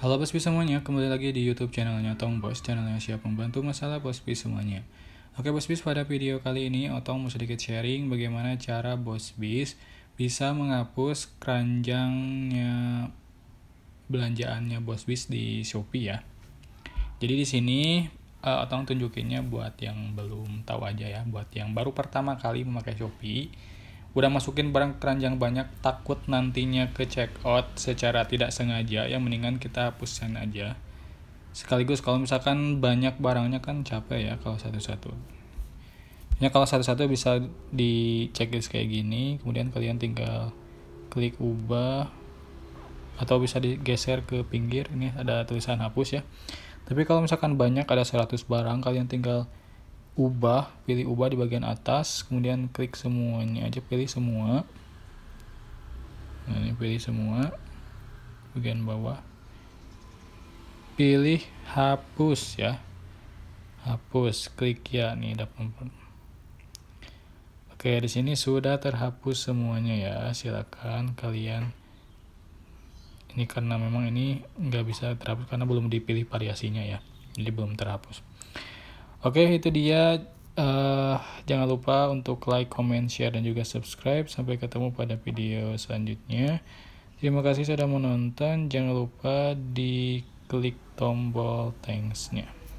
Halo Bospi semuanya, kembali lagi di YouTube channelnya Otong Bos, channel yang siap membantu masalah Bospi semuanya. Oke bos Bospi, pada video kali ini Otong mau sedikit sharing bagaimana cara bos bis bisa menghapus keranjangnya belanjaannya bos bis di Shopee ya. Jadi di sini uh, Otong tunjukinnya buat yang belum tahu aja ya, buat yang baru pertama kali memakai Shopee udah masukin barang keranjang banyak takut nantinya ke check out secara tidak sengaja ya mendingan kita hapusin aja sekaligus kalau misalkan banyak barangnya kan capek ya kalau satu-satu ya kalau satu-satu bisa di checklist kayak gini kemudian kalian tinggal klik ubah atau bisa digeser ke pinggir ini ada tulisan hapus ya tapi kalau misalkan banyak ada 100 barang kalian tinggal ubah pilih ubah di bagian atas kemudian klik semuanya aja pilih semua nah ini pilih semua bagian bawah pilih hapus ya hapus klik ya nih dapat oke di sini sudah terhapus semuanya ya silakan kalian ini karena memang ini nggak bisa terhapus karena belum dipilih variasinya ya jadi belum terhapus Oke, okay, itu dia. Uh, jangan lupa untuk like, comment, share, dan juga subscribe. Sampai ketemu pada video selanjutnya. Terima kasih sudah menonton. Jangan lupa di klik tombol thanks-nya.